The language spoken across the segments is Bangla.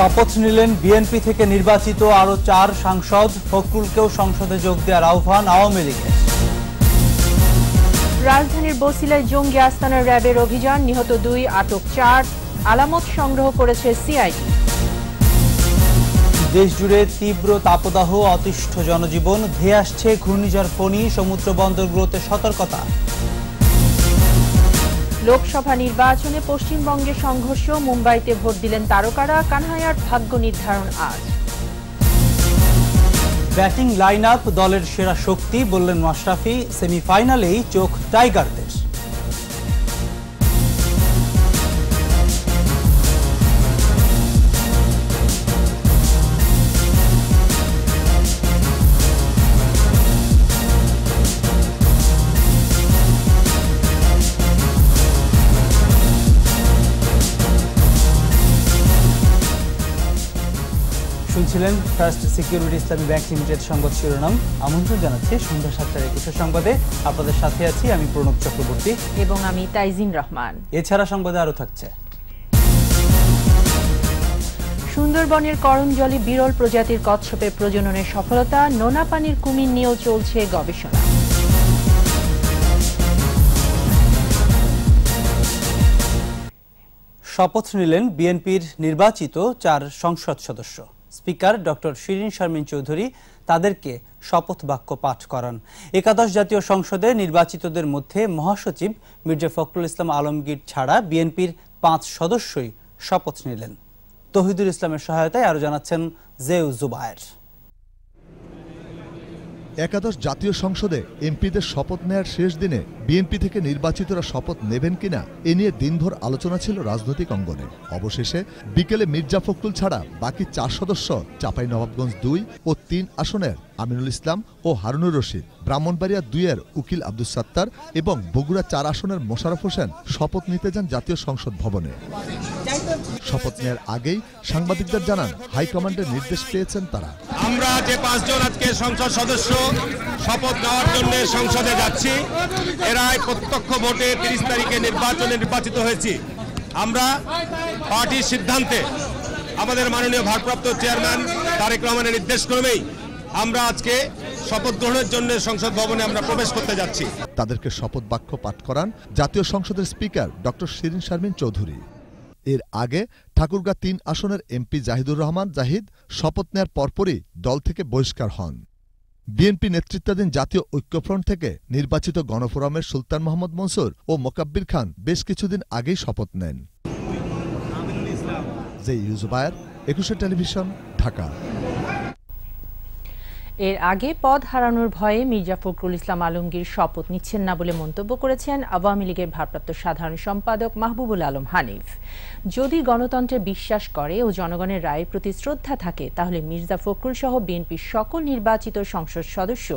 শপথ নিলেন বিএনপি থেকে নির্বাচিত আরও চার সাংসদ ফখরুলকেও সংসদে যোগ দেওয়ার আহ্বান আওয়ামী লীগের রাজধানীর বসিলায় জঙ্গি আস্তানার র্যাবের অভিযান নিহত দুই আটক চার আলামত সংগ্রহ করেছে সিআইডি দেশজুড়ে তীব্র তাপদাহ অতিষ্ঠ জনজীবন ধেয়ে আসছে ঘূর্ণিঝড় ফণি সমুদ্রবন্দরগুলোতে সতর্কতা লোকসভা নির্বাচনে পশ্চিমবঙ্গে সংঘর্ষ মুম্বাইতে ভোট দিলেন তারকারা কানহায়ার ভাগ্য নির্ধারণ আজ ব্যাটিং লাইন দলের সেরা শক্তি বললেন মাশরাফি সেমিফাইনালেই চোখ টাইগারদের শুনছিলেন First Security Islami Bank Limited সংবাদ শিরোনাম আমন্ত্রণ জানাচ্ছি সন্ধ্যা সাতটার একুশে সংবাদে আপনাদের সাথে আছি আমি প্রণব চক্রবর্তী এবং আমি তাইজিন রহমান এছাড়া সংবাদে আরো থাকছে সুন্দরবনের করমজলে বিরল প্রজাতির কচ্ছপের প্রজননের সফলতা নোনা পানির কুমির নিয়েও চলছে গবেষণা শপথ নিলেন বিএনপির নির্বাচিত চার সংসদ সদস্য স্পিকার ডক্টর শিরিন শারমিন চৌধুরী তাদেরকে শপথ বাক্য পাঠ করান একাদশ জাতীয় সংসদে নির্বাচিতদের মধ্যে মহাসচিব মির্জা ফখরুল ইসলাম আলমগীর ছাড়া বিএনপির পাঁচ সদস্যই শপথ নিলেন তহিদুল ইসলামের সহায়তায় আরও জানাচ্ছেন জেউ জুবায়ের একাদশ জাতীয় সংসদে এমপিদের শপথ নেয়ার শেষ দিনে বিএনপি থেকে নির্বাচিতরা শপথ নেবেন কিনা এ নিয়ে দিনভর আলোচনা ছিল রাজনৈতিক অঙ্গনে অবশেষে বিকেলে মির্জা ফখরুল ছাড়া বাকি চার সদস্য নবাবগঞ্জ দুই ও তিন আসনের আমিনুল ইসলাম ও হারুনুর রশিদ ব্রাহ্মণবাড়িয়া দুইয়ের উকিল আব্দুল সত্তার এবং বগুড়া চার আসনের মোশারফ হোসেন শপথ নিতে যান জাতীয় সংসদ ভবনে শপথ নেওয়ার আগেই সাংবাদিকদের জানান হাইকমান্ডের নির্দেশ পেয়েছেন তারা আমরা যে পাঁচজন আজকে সংসদ সদস্য শপথ নেওয়ার জন্য সংসদে যাচ্ছি এরাই প্রত্যক্ষ ভোটে তিরিশ তারিখে নির্বাচনে নির্বাচিত হয়েছি আমরা পার্টির সিদ্ধান্তে আমাদের মাননীয় ভারপ্রাপ্ত চেয়ারম্যান তারেক রহমানের নির্দেশ আমরা আজকে শপথ গ্রহণের জন্য সংসদ ভবনে আমরা প্রবেশ করতে যাচ্ছি তাদেরকে শপথ বাক্য পাঠ করান জাতীয় সংসদের স্পিকার ডক্টর শিরিন শারমিন চৌধুরী এর আগে ঠাকুরগা তিন আসনের এমপি জাহিদুর রহমান জাহিদ শপথ নেয়ার পরপরই দল থেকে বহিষ্কার হন বিএনপি নেতৃত্বাধীন জাতীয় ঐক্যফ্রন্ট থেকে নির্বাচিত গণফোরামের সুলতান মোহাম্মদ মনসুর ও মোকাব্বির খান বেশ কিছুদিন আগেই শপথ নেন যে ইউজবায়ার একুশে টেলিভিশন ঢাকা এর আগে পদ হারানোর ভয়ে মির্জা ফখরুল ইসলাম আলমগীর শপথ নিচ্ছেন না বলে মন্তব্য করেছেন আওয়ামী লীগের ভারপ্রাপ্ত সাধারণ সম্পাদক মাহবুবুল আলম হানিফ যদি গণতন্ত্রে বিশ্বাস করে ও জনগণের রায়ের প্রতি শ্রদ্ধা থাকে তাহলে মির্জা ফখরুল সহ বিএনপির সকল নির্বাচিত সংসদ সদস্য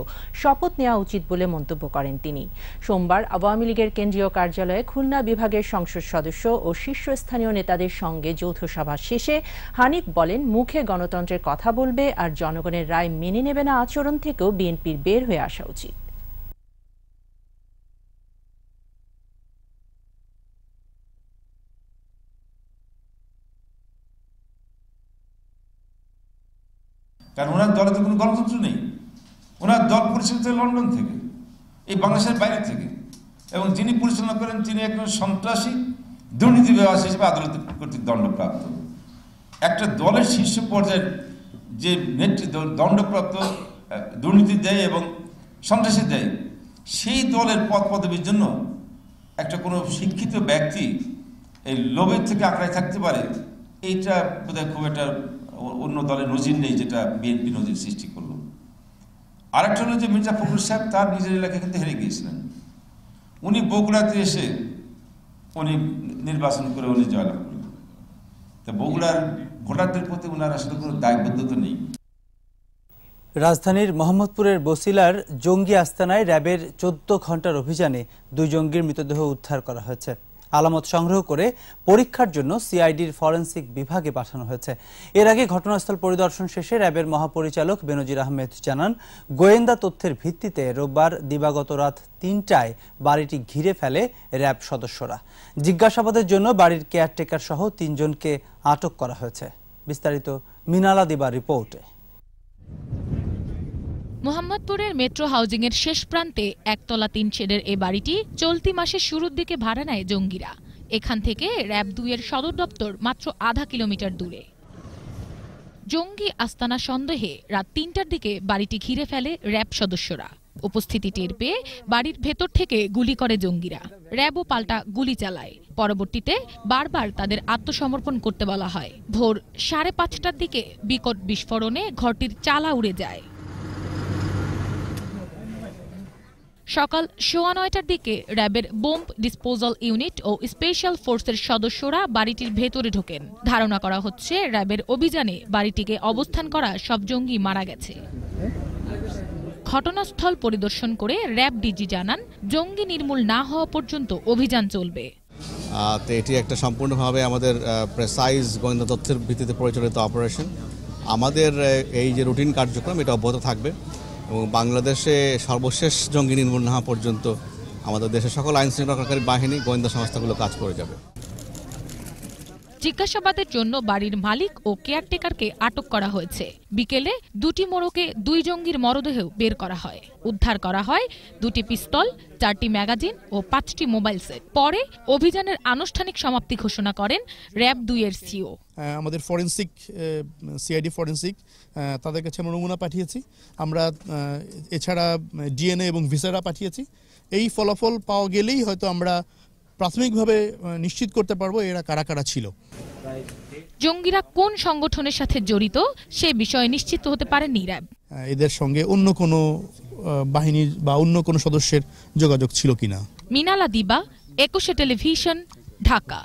শপথ নেওয়া উচিত বলে মন্তব্য করেন তিনি সোমবার আওয়ামী লীগের কেন্দ্রীয় কার্যালয়ে খুলনা বিভাগের সংসদ সদস্য ও শীর্ষস্থানীয় নেতাদের সঙ্গে যৌথ সভা শেষে হানিফ বলেন মুখে গণতন্ত্রের কথা বলবে আর জনগণের রায় মেনে নেবে না ঘৃণা আচরণ থেকেও বিএনপির বের হয়ে আসা উচিত কারণ ওনার দলে তো কোনো গণতন্ত্র নেই ওনার দল পরিচালিত লন্ডন থেকে এই বাংলাদেশের বাইরে থেকে এবং যিনি পরিচালনা করেন তিনি একজন সন্ত্রাসী দুর্নীতি ব্যবস্থা হিসেবে আদালত কর্তৃক দণ্ডপ্রাপ্ত একটা দলের শীর্ষ পর্যায়ের যে নেত্রী দণ্ডপ্রাপ্ত দুর্নীতি দেয় এবং সন্ত্রাসী দেয় সেই দলের পদ পদবীর জন্য একটা কোনো শিক্ষিত ব্যক্তি এই লোভের থেকে আঁকড়ায় থাকতে পারে এইটা বোধহয় খুব একটা অন্য দলের নজির নেই যেটা বিএনপি নজির সৃষ্টি করলো আরেকটা হলো যে মির্জা ফখরুল সাহেব তার নিজের এলাকায় কিন্তু হেরে গিয়েছিলেন উনি বগুড়াতে এসে উনি নির্বাচন করে উনি জয়লাভ করলেন তা বগুড়ার ভোটারদের প্রতি ওনার আসলে কোনো দায়বদ্ধতা নেই রাজধানীর মোহাম্মদপুরের বসিলার জঙ্গি আস্তানায় র্যাবের চোদ্দ ঘন্টার অভিযানে দুই জঙ্গির মৃতদেহ উদ্ধার করা হয়েছে আলামত সংগ্রহ করে পরীক্ষার জন্য সিআইডির ফরেন্সিক বিভাগে পাঠানো হয়েছে এর আগে ঘটনাস্থল পরিদর্শন শেষে র্যাবের মহাপরিচালক বেনজির আহমেদ জানান গোয়েন্দা তথ্যের ভিত্তিতে রোববার দিবাগত রাত তিনটায় বাড়িটি ঘিরে ফেলে র্যাব সদস্যরা জিজ্ঞাসাবাদের জন্য বাড়ির কেয়ারটেকার সহ তিনজনকে আটক করা হয়েছে বিস্তারিত মিনালা দিবা রিপোর্টে মোহাম্মদপুরের মেট্রো হাউজিংয়ের শেষ প্রান্তে একতলা তিন শেডের এ বাড়িটি চলতি মাসের শুরুর দিকে ভাড়া নেয় জঙ্গিরা এখান থেকে র্যাব দুইয়ের সদর দপ্তর মাত্র আধা কিলোমিটার দূরে জঙ্গি আস্তানা সন্দেহে রাত তিনটার দিকে বাড়িটি ঘিরে ফেলে র্যাব সদস্যরা উপস্থিতি টের পেয়ে বাড়ির ভেতর থেকে গুলি করে জঙ্গিরা র্যাবও পাল্টা গুলি চালায় পরবর্তীতে বারবার তাদের আত্মসমর্পণ করতে বলা হয় ভোর সাড়ে পাঁচটার দিকে বিকট বিস্ফোরণে ঘরটির চালা উড়ে যায় সকাল সোয়া নয়টার দিকে র্যাবের বোম্ব ডিসপোজাল ইউনিট ও স্পেশাল ফোর্সের সদস্যরা বাড়িটির ভেতরে ঢোকেন ধারণা করা হচ্ছে র্যাবের অভিযানে বাড়িটিকে অবস্থান করা সব জঙ্গি মারা গেছে ঘটনাস্থল পরিদর্শন করে র্যাব ডিজি জানান জঙ্গি নির্মূল না হওয়া পর্যন্ত অভিযান চলবে তো এটি একটা সম্পূর্ণভাবে আমাদের প্রেসাইজ গোয়েন্দা তথ্যের ভিত্তিতে পরিচালিত অপারেশন আমাদের এই যে রুটিন কার্যক্রম এটা অব্যাহত থাকবে এবং বাংলাদেশে সর্বশেষ জঙ্গি নির্মূল না হওয়া পর্যন্ত আমাদের দেশের সকল আইন শৃঙ্খলাকারী বাহিনী গোয়েন্দা সংস্থাগুলো কাজ করে যাবে জিজ্ঞাসাবাদের জন্য বাড়ির মালিক ও কেয়ারটেকারকে আটক করা হয়েছে বিকেলে দুটি মোড়কে দুই জঙ্গির মরদেহেও বের করা হয় উদ্ধার করা হয় দুটি পিস্তল চারটি ম্যাগাজিন ও পাঁচটি মোবাইল সেট পরে অভিযানের আনুষ্ঠানিক সমাপ্তি ঘোষণা করেন র্যাব দুই এর সিও আমাদের ফরেন্সিক সিআইডি ফরেন্সিক তাদের কাছে আমরা নমুনা পাঠিয়েছি আমরা এছাড়া ডিএনএ এবং ভিসারা পাঠিয়েছি এই ফলাফল পাওয়া গেলেই হয়তো আমরা প্রাথমিকভাবে নিশ্চিত করতে পারবো এরা কারা কারা ছিল জঙ্গিরা কোন সংগঠনের সাথে জড়িত সে বিষয়ে নিশ্চিত হতে পারেনি র্যাব এদের সঙ্গে অন্য কোনো বাহিনীর বা অন্য কোনো সদস্যের যোগাযোগ ছিল কিনা মিনালা দিবা একুশে টেলিভিশন ঢাকা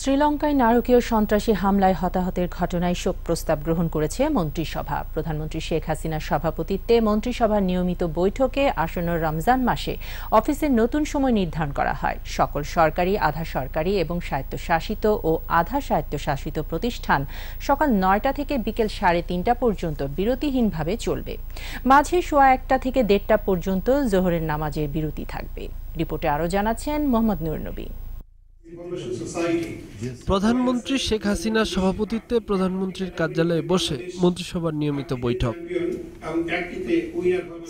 শ্রীলঙ্কায় নারকীয় সন্ত্রাসী হামলায় হতাহতের ঘটনায় শোক প্রস্তাব গ্রহণ করেছে মন্ত্রিসভা প্রধানমন্ত্রী শেখ হাসিনার সভাপতিত্বে মন্ত্রিসভার নিয়মিত বৈঠকে আসন্ন রমজান মাসে অফিসের নতুন সময় নির্ধারণ করা হয় সকল সরকারি আধা সরকারি এবং স্বায়ত্তশাসিত ও আধা স্বায়ত্তশাসিত প্রতিষ্ঠান সকাল নয়টা থেকে বিকেল সাড়ে তিনটা পর্যন্ত বিরতিহীনভাবে চলবে মাঝে সোয়া একটা থেকে দেড়টা পর্যন্ত জোহরের নামাজের বিরতি থাকবে রিপোর্টে আরও জানাচ্ছেন মোহাম্মদ নুরনবী প্রধানমন্ত্রী শেখ হাসিনার সভাপতিত্বে প্রধানমন্ত্রীর কার্যালয়ে বসে মন্ত্রিসভার নিয়মিত বৈঠক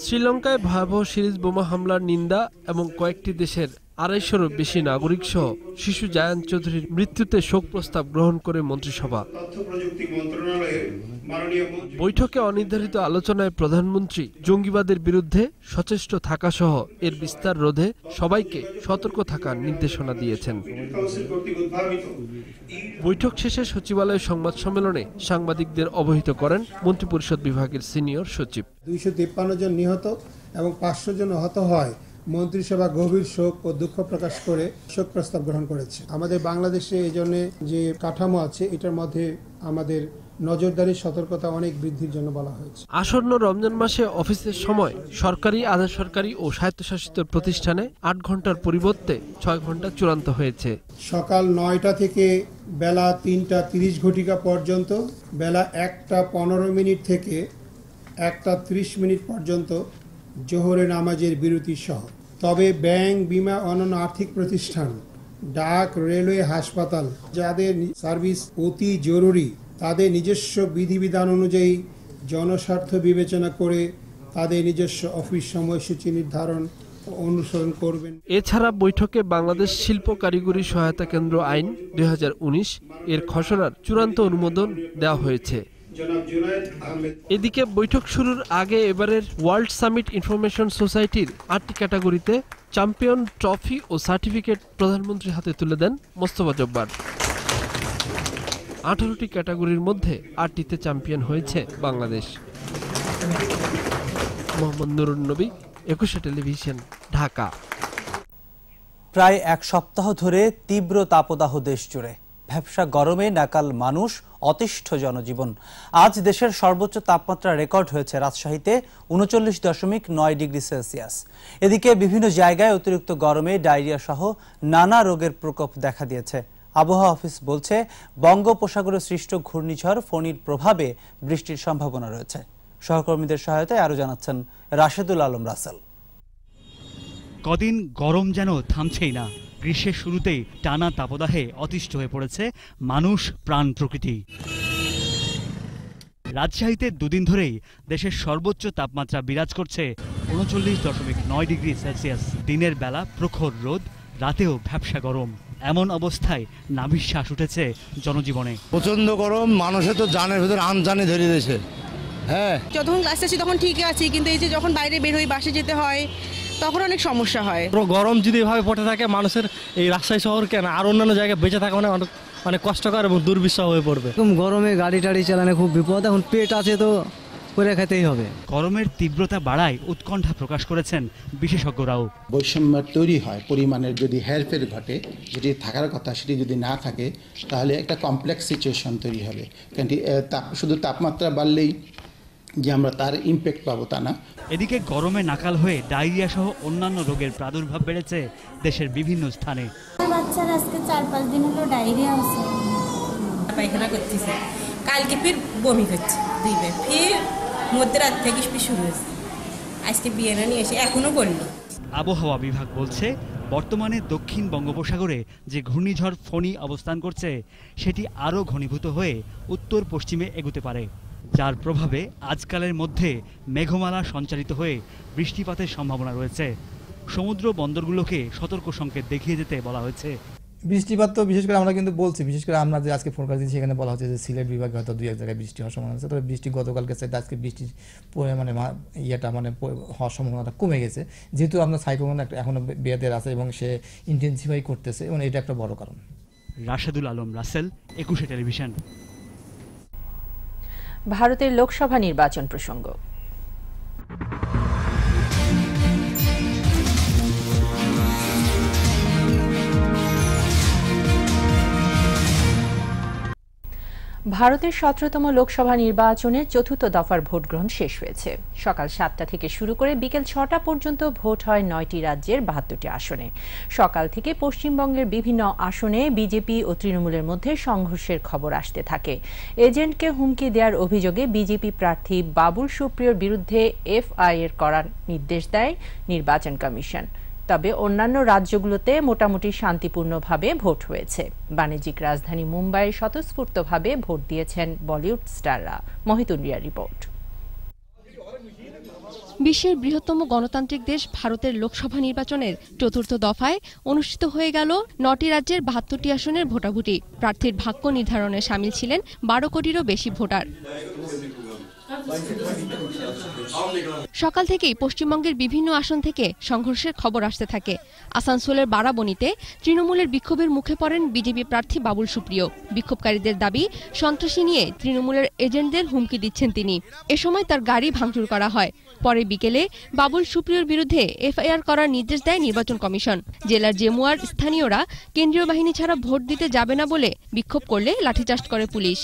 শ্রীলঙ্কায় ভয়াবহ সিরিজ বোমা হামলার নিন্দা এবং কয়েকটি দেশের আড়াইশোরও বেশি নাগরিক সহ শিশু জায়ান চৌধুরীর মৃত্যুতে শোক প্রস্তাব গ্রহণ করে মন্ত্রিসভা বৈঠকে অনির্ধারিত আলোচনায় প্রধানমন্ত্রী জঙ্গিবাদের বিরুদ্ধে সচেষ্ট থাকা সহ এর বিস্তার রোধে সবাইকে সতর্ক থাকার নির্দেশনা দিয়েছেন বৈঠক শেষে সচিবালয় সংবাদ সম্মেলনে সাংবাদিকদের অবহিত করেন মন্ত্রিপরিষদ বিভাগের সিনিয়র সচিব দুইশো জন নিহত এবং পাঁচশো জন আহত হয় মন্ত্রিসভা গভীর শোক ও দুঃখ প্রকাশ করে শোক প্রস্তাব গ্রহণ করেছে আমাদের বাংলাদেশে এই জন্য যে কাঠামো আছে এটার মধ্যে আমাদের নজরদারি সতর্কতা অনেক বৃদ্ধির জন্য বলা হয়েছে আসন্ন রমজান মাসে অফিসের সময় সরকারি আধা সরকারি ও স্বায়ত্তশাসিত প্রতিষ্ঠানে আট ঘন্টার পরিবর্তে ছয় ঘন্টা চূড়ান্ত হয়েছে সকাল নয়টা থেকে বেলা তিনটা তিরিশ ঘটিকা পর্যন্ত বেলা একটা পনেরো মিনিট থেকে একটা ত্রিশ মিনিট পর্যন্ত জোহরে নামাজের বিরতি সহ তবে ব্যাংক বিমা অন্যান্য আর্থিক প্রতিষ্ঠান ডাক রেলওয়ে হাসপাতাল যাদের সার্ভিস অতি জরুরি তাদের নিজস্ব বিধিবিধান অনুযায়ী জনস্বার্থ বিবেচনা করে তাদের নিজস্ব অফিস সময়সূচি নির্ধারণ অনুসরণ করবেন এছাড়া বৈঠকে বাংলাদেশ শিল্প কারিগরি সহায়তা কেন্দ্র আইন দুই এর খসড়ার চূড়ান্ত অনুমোদন দেওয়া হয়েছে এদিকে বৈঠক শুরুর আগে এবারের ওয়ার্ল্ড সামিট ইনফরমেশন সোসাইটির আটটি ক্যাটাগরিতে চ্যাম্পিয়ন ট্রফি ও সার্টিফিকেট প্রধানমন্ত্রী হাতে তুলে দেন মোস্তফা জব্বার আঠারোটি ক্যাটাগরির মধ্যে আটটিতে চ্যাম্পিয়ন হয়েছে বাংলাদেশ মোহাম্মদ নুরুন নবী একুশে টেলিভিশন ঢাকা প্রায় এক সপ্তাহ ধরে তীব্র তাপদাহ দেশ জুড়ে ভ্যাবসা গরমে নাকাল মানুষ অতিষ্ঠ জনজীবন আজ দেশের সর্বোচ্চ তাপমাত্রা রেকর্ড হয়েছে রাজশাহীতে উনচল্লিশ দশমিক নয় ডিগ্রি সেলসিয়াস এদিকে বিভিন্ন জায়গায় অতিরিক্ত গরমে ডায়রিয়া সহ নানা রোগের প্রকোপ দেখা দিয়েছে আবহাওয়া অফিস বলছে বঙ্গোপসাগরে সৃষ্ট ঘূর্ণিঝড় ফণির প্রভাবে বৃষ্টির সম্ভাবনা রয়েছে সহকর্মীদের সহায়তায় আরও জানাচ্ছেন রাশেদুল আলম রাসেল কদিন গরম যেন থামছেই না গ্রীষ্মের শুরুতেই টানা তাপদাহে অতিষ্ঠ হয়ে পড়েছে মানুষ প্রাণ প্রকৃতি রাজশাহীতে দুদিন ধরেই দেশের সর্বোচ্চ তাপমাত্রা বিরাজ করছে উনচল্লিশ দশমিক নয় ডিগ্রি সেলসিয়াস দিনের বেলা প্রখর রোদ রাতেও ভ্যাবসা গরম এমন অবস্থায় নাভিশ্বাস উঠেছে জনজীবনে প্রচন্ড গরম মানুষে তো জানের ভেতর আনজানে ধরে দিয়েছে হ্যাঁ যখন ক্লাসে আছি তখন ঠিকই আছি কিন্তু এই যে যখন বাইরে বের হই বাসে যেতে হয় তখন অনেক সমস্যা হয় পুরো গরম যদি এভাবে পড়ে থাকে মানুষের এই রাজশাহী শহর কেন আর অন্যান্য জায়গায় বেঁচে থাকা মানে অনেক অনেক কষ্টকর এবং দুর্বিশ্ব হয়ে পড়বে গরমে গাড়ি টাড়ি চালানো খুব বিপদ এখন পেট আছে তো করে খেতেই হবে গরমের তীব্রতা বাড়ায় উৎকণ্ঠা প্রকাশ করেছেন বিশেষজ্ঞরাও বৈষম্য তৈরি হয় পরিমাণের যদি হেরফের ঘটে যেটি থাকার কথা সেটি যদি না থাকে তাহলে একটা কমপ্লেক্স সিচুয়েশন তৈরি হবে কারণ শুধু তাপমাত্রা বাড়লেই যে আমরা তার ইম্প্যাক্ট পাবো তা না এদিকে গরমে নাকাল হয়ে ডায়রিয়া সহ অন্যান্য রোগের প্রাদুর্ভাব বেড়েছে দেশের বিভিন্ন স্থানে বাচ্চার আজকে চার পাঁচ দিন হলো ডায়রিয়া পায়খানা করতেছে কালকে ফির বমি করছে দিবে ফির মধ্যরাত থেকে শুরু হয়েছে আজকে বিয়ে নিয়ে এসে এখনো করলো আবহাওয়া বিভাগ বলছে বর্তমানে দক্ষিণ বঙ্গোপসাগরে যে ঘূর্ণিঝড় ফণি অবস্থান করছে সেটি আরও ঘনীভূত হয়ে উত্তর পশ্চিমে এগুতে পারে যার প্রভাবে আজকালের মধ্যে মেঘমালা সঞ্চারিত হয়ে বৃষ্টিপাতের সম্ভাবনা রয়েছে সমুদ্র বন্দরগুলোকে সতর্ক সংকেত দেখিয়ে যেতে বলা হয়েছে বৃষ্টিপাত তো বিশেষ করে আমরা কিন্তু বলছি বিশেষ করে আমরা যে আজকে ফোন দিচ্ছি সেখানে বলা হচ্ছে যে সিলেট বিভাগে হয়তো দুই এক জায়গায় বৃষ্টি হওয়ার সম্ভাবনা আছে তবে বৃষ্টি গতকালকে সাইড আজকে বৃষ্টির মানে ইয়েটা মানে হওয়ার সম্ভাবনাটা কমে গেছে যেহেতু আপনার সাইক্লোন একটা এখনও বেয়াদের আছে এবং সে ইন্টেন্সিফাই করতেছে এবং এটা একটা বড় কারণ রাশেদুল আলম রাসেল একুশে টেলিভিশন ভারতের লোকসভা নির্বাচন প্রসঙ্গ ভারতের সতেরোতম লোকসভা নির্বাচনে চতুর্থ দফার ভোটগ্রহণ শেষ হয়েছে সকাল সাতটা থেকে শুরু করে বিকেল ছটা পর্যন্ত ভোট হয় নয়টি রাজ্যের বাহাত্তরটি আসনে সকাল থেকে পশ্চিমবঙ্গের বিভিন্ন আসনে বিজেপি ও তৃণমূলের মধ্যে সংঘর্ষের খবর আসতে থাকে এজেন্টকে হুমকি দেওয়ার অভিযোগে বিজেপি প্রার্থী বাবুল সুপ্রিয়র বিরুদ্ধে এফআইআর করার নির্দেশ দেয় নির্বাচন কমিশন তবে অন্যান্য রাজ্যগুলোতে মোটামুটি শান্তিপূর্ণভাবে ভোট হয়েছে বাণিজ্যিক রাজধানী মুম্বাইয়ে স্বতঃস্ফূর্তভাবে ভোট দিয়েছেন বলিউড স্টাররা রিয়া রিপোর্ট বিশ্বের বৃহত্তম গণতান্ত্রিক দেশ ভারতের লোকসভা নির্বাচনের চতুর্থ দফায় অনুষ্ঠিত হয়ে গেল নটি রাজ্যের বাহাত্তরটি আসনের ভোটাভুটি প্রার্থীর ভাগ্য নির্ধারণে সামিল ছিলেন বারো কোটিরও বেশি ভোটার সকাল থেকেই পশ্চিমবঙ্গের বিভিন্ন আসন থেকে সংঘর্ষের খবর আসতে থাকে আসানসোলের বারাবনিতে তৃণমূলের বিক্ষোভের মুখে পড়েন বিজেপি প্রার্থী বাবুল সুপ্রিয় বিক্ষোভকারীদের দাবি সন্ত্রাসী নিয়ে তৃণমূলের এজেন্টদের হুমকি দিচ্ছেন তিনি এ সময় তার গাড়ি ভাঙচুর করা হয় পরে বিকেলে বাবুল সুপ্রিয়র বিরুদ্ধে এফআইআর করার নির্দেশ দেয় নির্বাচন কমিশন জেলার জেমুয়ার স্থানীয়রা কেন্দ্রীয় বাহিনী ছাড়া ভোট দিতে যাবে না বলে বিক্ষোভ করলে লাঠিচার্জ করে পুলিশ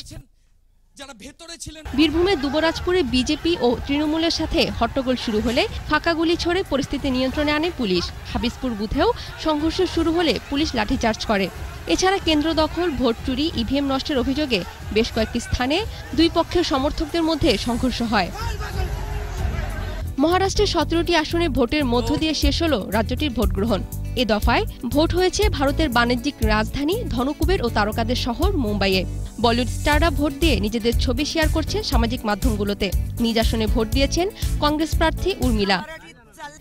বীরভূমে দুবরাজপুরে বিজেপি ও তৃণমূলের সাথে হট্টগোল শুরু হলে ফাঁকা গুলি ছড়ে পরিস্থিতি নিয়ন্ত্রণে আনে পুলিশ হাবিসপুর বুথেও সংঘর্ষ শুরু হলে পুলিশ লাঠিচার্জ করে এছাড়া কেন্দ্র দখল ভোট চুরি ইভিএম নষ্টের অভিযোগে বেশ কয়েকটি স্থানে দুই পক্ষের সমর্থকদের মধ্যে সংঘর্ষ হয় মহারাষ্ট্রের সতেরোটি আসনে ভোটের মধ্য দিয়ে শেষ হল রাজ্যটির ভোট গ্রহণ এ দফায় ভোট হয়েছে ভারতের বাণিজ্যিক রাজধানী ধনকুবের ও তারকাদের শহর মুম্বাইয়ে বলিউড স্টাররা ভোট দিয়ে নিজেদের ছবি শেয়ার করছেন সামাজিক মাধ্যমগুলোতে নিজ আসনে ভোট দিয়েছেন কংগ্রেস প্রার্থী উর্মিলা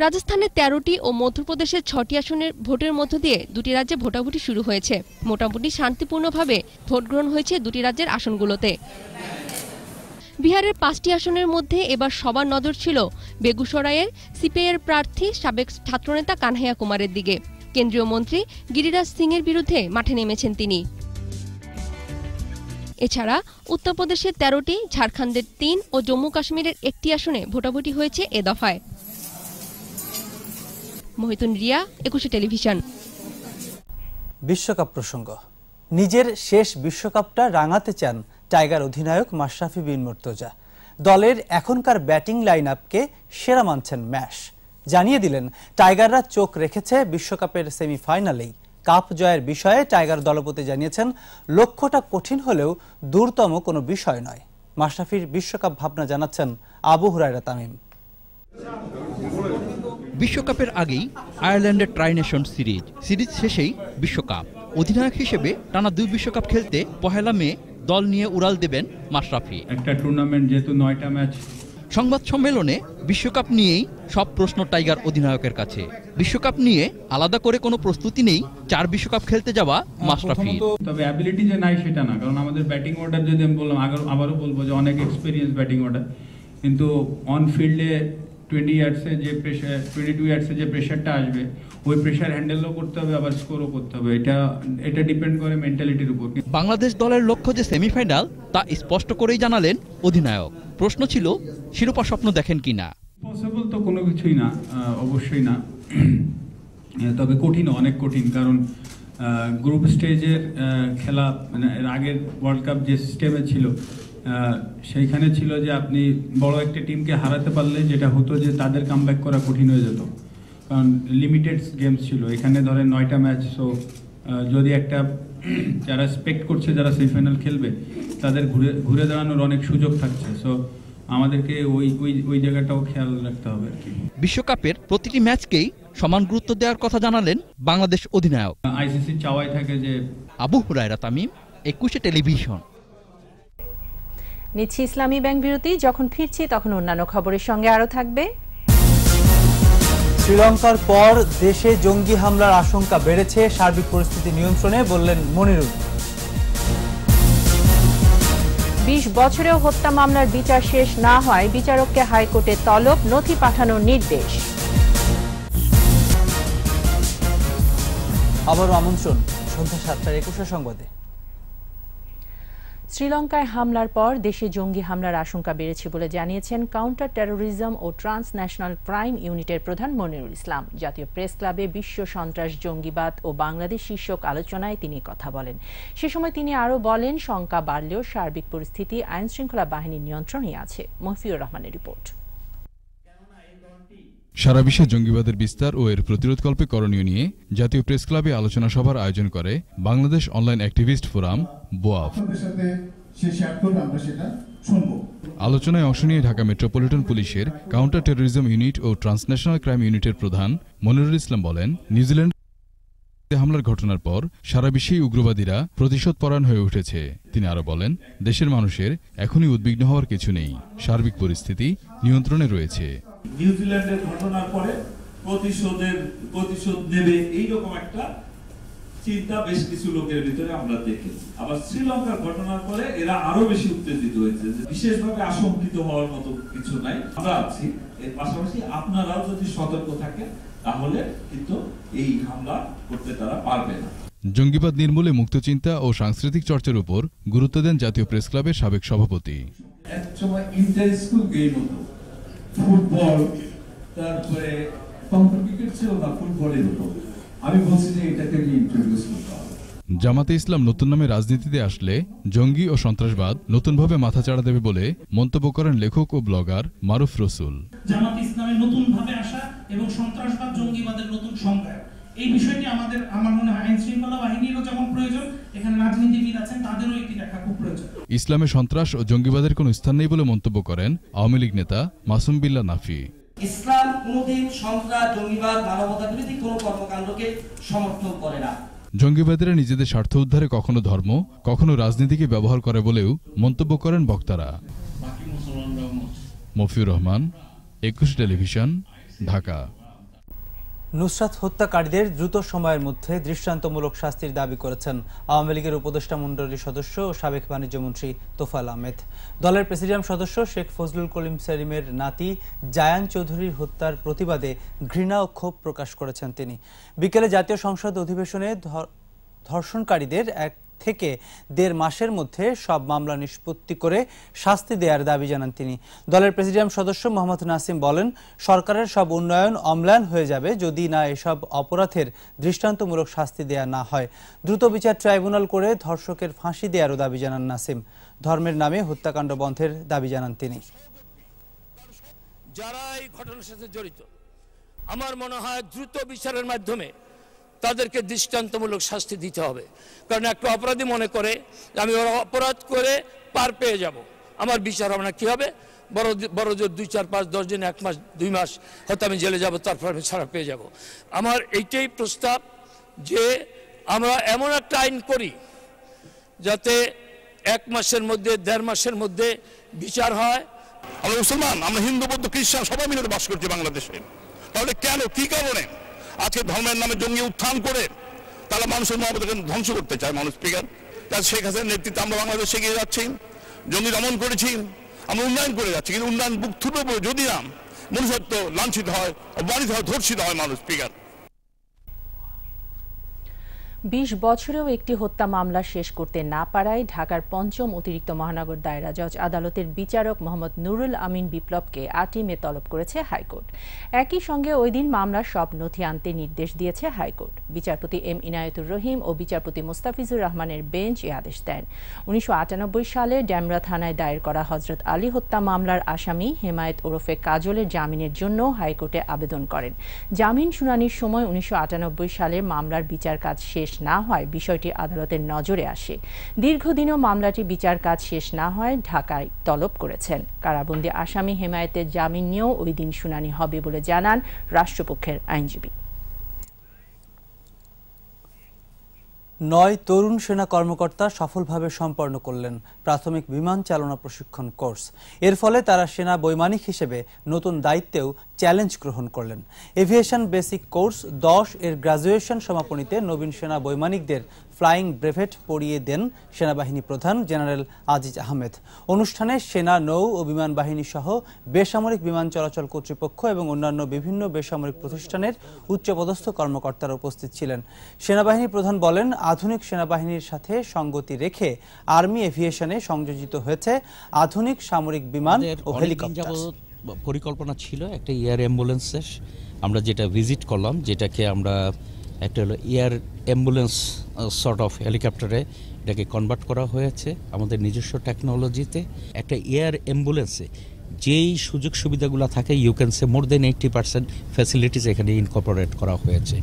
রাজস্থানে তেরোটি ও মধ্যপ্রদেশের ছটি আসনের ভোটের মধ্য দিয়ে দুটি রাজ্যে ভোটাভুটি শুরু হয়েছে মোটামুটি শান্তিপূর্ণভাবে ভোট গ্রহণ হয়েছে দুটি রাজ্যের আসনগুলোতে বিহারের পাঁচটি আসনের মধ্যে এবার সবার নজর ছিল বেগুসরাইয়ের সিপিআইয়ের প্রার্থী সাবেক ছাত্রনেতা কানহাইয়া কুমারের দিকে কেন্দ্রীয় মন্ত্রী গিরিরাজ সিংয়ের বিরুদ্ধে মাঠে নেমেছেন তিনি এছাড়া উত্তরপ্রদেশের তেরোটি ঝাড়খণ্ডের তিন ও জম্মু কাশ্মীরের একটি আসনে ভোটাভুটি হয়েছে এ দফায় মহিতুন রিয়া একুশে টেলিভিশন বিশ্বকাপ প্রসঙ্গ নিজের শেষ বিশ্বকাপটা রাঙাতে চান টাইগার অধিনায়ক মাশরাফি বিন মর্তজা দলের এখনকার ব্যাটিং লাইন আপকে সেরা মানছেন ম্যাশ জানিয়ে দিলেন টাইগাররা চোখ রেখেছে বিশ্বকাপের সেমিফাইনালেই কাপ জয়ের বিষয়ে টাইগার দলপতি জানিয়েছেন লক্ষ্যটা কঠিন হলেও দূরতম কোনো বিষয় নয় মাশরাফির বিশ্বকাপ ভাবনা জানাচ্ছেন আবু হুরায়রা তামিম বিশ্বকাপের আগেই আয়ারল্যান্ডের ট্রাইনেশন সিরিজ সিরিজ শেষেই বিশ্বকাপ অধিনায়ক হিসেবে টানা দুই বিশ্বকাপ খেলতে পহেলা মে দল নিয়ে উড়াল দেবেন মাশরাফি একটা টুর্নামেন্ট যেহেতু নয়টা ম্যাচ সংবাদ সম্মেলনে বিশ্বকাপ নিয়েই সব প্রশ্ন টাইগার অধিনায়কের কাছে বিশ্বকাপ নিয়ে আলাদা করে কোনো প্রস্তুতি নেই চার বিশ্বকাপ খেলতে যাওয়া মাশরাফি তবে অ্যাবিলিটি যে নাই সেটা না কারণ আমাদের ব্যাটিং অর্ডার যদি আমি বললাম আগে আবারও বলবো যে অনেক এক্সপিরিয়েন্স ব্যাটিং অর্ডার কিন্তু অন ফিল্ডে টোয়েন্টি ইয়ার্সে যে প্রেশার টোয়েন্টি টু ইয়ার্সে যে প্রেশারটা আসবে ওই প্রেশার হ্যান্ডেলও করতে হবে আবার স্কোরও করতে হবে এটা এটা ডিপেন্ড করে মেন্টালিটির উপর বাংলাদেশ দলের লক্ষ্য যে সেমিফাইনাল তা স্পষ্ট করেই জানালেন অধিনায়ক প্রশ্ন ছিল শিরোপা স্বপ্ন দেখেন কি না পসিবল তো কোনো কিছুই না অবশ্যই না তবে কঠিন অনেক কঠিন কারণ গ্রুপ স্টেজের খেলা মানে আগের ওয়ার্ল্ড কাপ যে সিস্টেমে ছিল সেইখানে ছিল যে আপনি বড় একটা টিমকে হারাতে পারলে যেটা হতো যে তাদের কাম করা কঠিন হয়ে যেত কারণ লিমিটেড গেমস ছিল এখানে ধরেন নয়টা ম্যাচ সো যদি একটা যারা এক্সপেক্ট করছে যারা সেমিফাইনাল খেলবে তাদের ঘুরে ঘুরে দাঁড়ানোর অনেক সুযোগ থাকছে সো আমাদেরকে ওই ওই ওই জায়গাটাও খেয়াল রাখতে হবে আর কি বিশ্বকাপের প্রতিটি ম্যাচকেই সমান গুরুত্ব দেওয়ার কথা জানালেন বাংলাদেশ অধিনায়ক আইসিসি চাওয়াই থাকে যে আবু হুরায়রা তামিম একুশে টেলিভিশন নিচ্ছি ইসলামী ব্যাংক বিরতি যখন ফিরছি তখন অন্যান্য খবরের সঙ্গে আরও থাকবে শ্রীলঙ্কার পর দেশে জঙ্গি হামলার আশঙ্কা বেড়েছে সার্বিক পরিস্থিতি নিয়ন্ত্রণে বললেন মনিরুদ্দিন বিশ বছরেও হত্যা মামলার বিচার শেষ না হয় বিচারককে হাইকোর্টে তলব নথি পাঠানোর নির্দেশ আবারও আমন্ত্রণ সন্ধ্যা সাতটার একুশে সংবাদে শ্রীলঙ্কায় হামলার পর দেশে জঙ্গি হামলার আশঙ্কা বেড়েছে বলে জানিয়েছেন কাউন্টার টেরোরিজম ও ট্রান্স ন্যাশনাল ক্রাইম ইউনিটের প্রধান মনিরুল ইসলাম জাতীয় প্রেস ক্লাবে বিশ্ব সন্ত্রাস জঙ্গিবাদ ও বাংলাদেশ শীর্ষক আলোচনায় তিনি কথা বলেন সে সময় তিনি আরও বলেন শঙ্কা বাড়লেও সার্বিক পরিস্থিতি আইনশৃঙ্খলা বাহিনীর নিয়ন্ত্রণে আছে মফিউর রহমানের রিপোর্ট সারা বিশ্বে জঙ্গিবাদের বিস্তার ও এর প্রতিরোধকল্পে করণীয় নিয়ে জাতীয় প্রেস ক্লাবে আলোচনা সভার আয়োজন করে বাংলাদেশ অনলাইন অ্যাক্টিভিস্ট ফোরাম বোয়াফ আলোচনায় অংশ নিয়ে ঢাকা মেট্রোপলিটন পুলিশের কাউন্টার টেরোরিজম ইউনিট ও ট্রান্সন্যাশনাল ক্রাইম ইউনিটের প্রধান মনিরুল ইসলাম বলেন নিউজিল্যান্ড হামলার ঘটনার পর সারা বিশ্বেই উগ্রবাদীরা প্রতিশোধপরায়ণ হয়ে উঠেছে তিনি আরও বলেন দেশের মানুষের এখনই উদ্বিগ্ন হওয়ার কিছু নেই সার্বিক পরিস্থিতি নিয়ন্ত্রণে রয়েছে নিউজিল্যান্ডের ঘটনার পরে প্রতিশোধের প্রতিশোধ নেবে এইরকম একটা চিন্তা বেশ কিছু লোকের ভিতরে আমরা দেখেছি আবার শ্রীলঙ্কার ঘটনার পরে এরা আরো বেশি উত্তেজিত হয়েছে বিশেষভাবে আশঙ্কিত হওয়ার মতো কিছু নাই আমরা আছি এর পাশাপাশি আপনারাও যদি সতর্ক থাকেন তাহলে কিন্তু এই হামলা করতে তারা পারবে না জঙ্গিবাদ নির্মূলে মুক্তচিন্তা ও সাংস্কৃতিক চর্চার উপর গুরুত্ব দেন জাতীয় প্রেস ক্লাবের সাবেক সভাপতি এক সময় ইন্টার স্কুল গেম হতো ফুটবল তারপরে তখন ক্রিকেট ছিল না ফুটবলের উপর আমি বলছি যে এটাকে ইন্ট্রোডিউস করতে হবে জামাতে ইসলাম নতুন নামে রাজনীতিতে আসলে জঙ্গি ও সন্ত্রাসবাদ নতুনভাবে চাড়া দেবে বলে মন্তব্য করেন লেখক ও ব্লগার মারুফ রসুল জামাত ইসলামের নতুনভাবে আসা এবং সন্ত্রাসবাদ জঙ্গিবাদের নতুন সংজ্ঞা এই বিষয়টি আমাদের আমার মনে হয় আইন শৃঙ্খলা বাহিনীরও যেমন প্রয়োজন এখানে রাজনীতিবিদ আছেন তাদেরও এটি দেখা খুব প্রয়োজন ইসলামে সন্ত্রাস ও জঙ্গিবাদের কোনো স্থান নেই বলে মন্তব্য করেন আওয়ামী লীগ নেতা মাসুম বিল্লা নাফি ইসলাম কোনোদিন সন্ত্রাস জঙ্গিবাদ মানবতা বিরোধী কোনো কর্মকাণ্ডকে সমর্থন করে না জঙ্গিবাদীরা নিজেদের স্বার্থ উদ্ধারে কখনো ধর্ম কখনো রাজনীতিকে ব্যবহার করে বলেও মন্তব্য করেন বক্তারা মফিউর রহমান একুশ টেলিভিশন ঢাকা নুসরাত হত্যাকারীদের দ্রুত সময়ের মধ্যে দৃষ্টান্তমূলক শাস্তির দাবি করেছেন আওয়ামী লীগের উপদেষ্টা মণ্ডলীর সদস্য ও সাবেক বাণিজ্যমন্ত্রী তোফাল আহমেদ দলের প্রেসিডিয়াম সদস্য শেখ ফজলুল করিম সেলিমের নাতি জায়ান চৌধুরীর হত্যার প্রতিবাদে ঘৃণা ও ক্ষোভ প্রকাশ করেছেন তিনি বিকেলে জাতীয় সংসদ অধিবেশনে ধর্ষণকারীদের এক থেকে দেড় মাসের মধ্যে সব মামলা নিষ্পত্তি করে শাস্তি দেওয়ার দাবি জানান তিনি দলের প্রেসিডিয়াম সদস্য মোহাম্মদ নাসিম বলেন সরকারের সব উন্নয়ন অম্লান হয়ে যাবে যদি না এসব অপরাধের দৃষ্টান্তমূলক শাস্তি দেয়া না হয় দ্রুত বিচার ট্রাইব্যুনাল করে ধর্ষকের ফাঁসি দেওয়ারও দাবি জানান নাসিম ধর্মের নামে হত্যাকাণ্ড বন্ধের দাবি জানান তিনি যারা এই ঘটনার সাথে জড়িত আমার মনে হয় দ্রুত বিচারের মাধ্যমে তাদেরকে দৃষ্টান্তমূলক শাস্তি দিতে হবে কারণ একটা অপরাধী মনে করে যে আমি ওরা অপরাধ করে পার পেয়ে যাব আমার বিচার হবে না কী হবে বড় বড় জোর দুই চার পাঁচ দশ দিন এক মাস দুই মাস হয়তো আমি জেলে যাব তারপর আমি ছাড়া পেয়ে যাব আমার এইটাই প্রস্তাব যে আমরা এমন একটা আইন করি যাতে এক মাসের মধ্যে দেড় মাসের মধ্যে বিচার হয় আমরা মুসলমান আমরা হিন্দু বৌদ্ধ খ্রিস্টান সবাই মিলে বাস করছি বাংলাদেশে তাহলে কেন কি কারণে আজকে ধর্মের নামে জঙ্গি উত্থান করে তারা মানুষের মহাপদকে ধ্বংস করতে চায় মানুষ স্পিকার তার শেখ হাসিনার নেতৃত্বে আমরা বাংলাদেশ এগিয়ে যাচ্ছি জঙ্গি দমন করেছি আমরা উন্নয়ন করে যাচ্ছি কিন্তু উন্নয়ন বুক থুটো যদি না মনুষ্যত্ব লাঞ্ছিত হয় অবমানিত হয় ধর্ষিত হয় মানুষ স্পিকার ২০ বছরেও একটি হত্যা মামলা শেষ করতে না পারায় ঢাকার পঞ্চম অতিরিক্ত মহানগর দায়রা জজ আদালতের বিচারক মোহাম্মদ নুরুল আমিন বিপ্লবকে আটিমে তলব করেছে হাইকোর্ট একই সঙ্গে ওই দিন মামলার সব নথি আনতে নির্দেশ দিয়েছে হাইকোর্ট বিচারপতি এম ইনায়েতুর রহিম ও বিচারপতি মোস্তাফিজুর রহমানের বেঞ্চ এ আদেশ দেন উনিশশো সালে ড্যামরা থানায় দায়ের করা হজরত আলী হত্যা মামলার আসামি হেমায়েত ওরফে কাজলের জামিনের জন্য হাইকোর্টে আবেদন করেন জামিন শুনানির সময় উনিশশো সালে মামলার বিচার কাজ শেষ শেষ না হয় বিষয়টি আদালতের নজরে আসে দীর্ঘদিনও মামলাটি বিচার কাজ শেষ না হয় ঢাকায় তলব করেছেন কারাবন্দি আসামি হেমায়েতের জামিন নিয়েও ওই দিন শুনানি হবে বলে জানান রাষ্ট্রপক্ষের আইনজীবী নয় তরুণ সেনা কর্মকর্তা সফলভাবে সম্পন্ন করলেন প্রাথমিক বিমান চালনা প্রশিক্ষণ কোর্স এর ফলে তারা সেনা বৈমানিক হিসেবে নতুন দায়িত্বেও চ্যালেঞ্জ গ্রহণ করলেন এভিয়েশন বেসিক কোর্স দশ এর গ্রাজুয়েশন সমাপনীতে নবীন সেনা বৈমানিকদের ফ্লাইং ব্রেভেট পরিয়ে দেন সেনাবাহিনী প্রধান জেনারেল আজিজ আহমেদ অনুষ্ঠানে সেনা নৌ ও বিমান বাহিনী সহ বেসামরিক বিমান চলাচল কর্তৃপক্ষ এবং অন্যান্য বিভিন্ন বেসামরিক প্রতিষ্ঠানের উচ্চপদস্থ কর্মকর্তারা উপস্থিত ছিলেন সেনাবাহিনী প্রধান বলেন আধুনিক সেনাবাহিনীর সাথে সঙ্গতি রেখে আর্মি এভিয়েশন বিমানে সংযোজিত হয়েছে আধুনিক সামরিক বিমান ও হেলিকপ্টার পরিকল্পনা ছিল একটা এয়ার অ্যাম্বুলেন্সের আমরা যেটা ভিজিট করলাম যেটাকে আমরা একটা হলো এয়ার অ্যাম্বুলেন্স সর্ট অফ হেলিকপ্টারে এটাকে কনভার্ট করা হয়েছে আমাদের নিজস্ব টেকনোলজিতে একটা এয়ার অ্যাম্বুলেন্সে যেই সুযোগ সুবিধাগুলো থাকে you can say more than eighty percent facilities এখানে ইনকর্পোরেট করা হয়েছে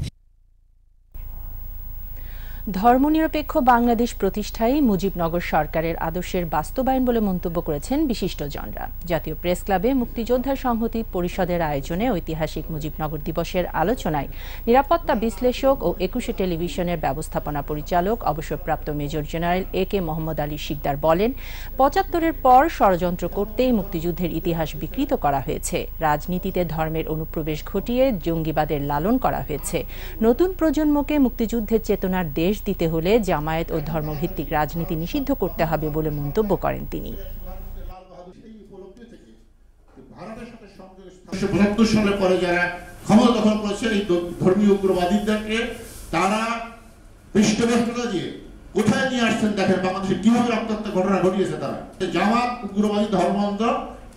ধর্মনিরপেক্ষ বাংলাদেশ প্রতিষ্ঠায় মুজিবনগর সরকারের আদর্শের বাস্তবায়ন বলে মন্তব্য করেছেন বিশিষ্ট জনরা জাতীয় প্রেস ক্লাবে মুক্তিযোদ্ধা সংহতি পরিষদের আয়োজনে ঐতিহাসিক মুজিবনগর দিবসের আলোচনায় নিরাপত্তা বিশ্লেষক ও একুশে টেলিভিশনের ব্যবস্থাপনা পরিচালক অবসরপ্রাপ্ত major general A K Mohammad Ali Shikder বলেন পঁচাত্তরের পর ষড়যন্ত্র করতেই মুক্তিযুদ্ধের ইতিহাস বিকৃত করা হয়েছে রাজনীতিতে ধর্মের অনুপ্রবেশ ঘটিয়ে জঙ্গিবাদের লালন করা হয়েছে নতুন প্রজন্মকে মুক্তিযুদ্ধের চেতনার দেশ দিতে হলে জামায়াত ও ধর্মভিত্তিক রাজনীতি নিষিদ্ধ করতে হবে বলে মন্তব্য করেন তিনি এই কোথায় নিয়ে আসছেন দেখেন বাংলাদেশে কিভাবে রক্তাক্ত ঘটনা ঘটিয়েছে তারা জামাত উগ্রবাদী ধর্মান্ধ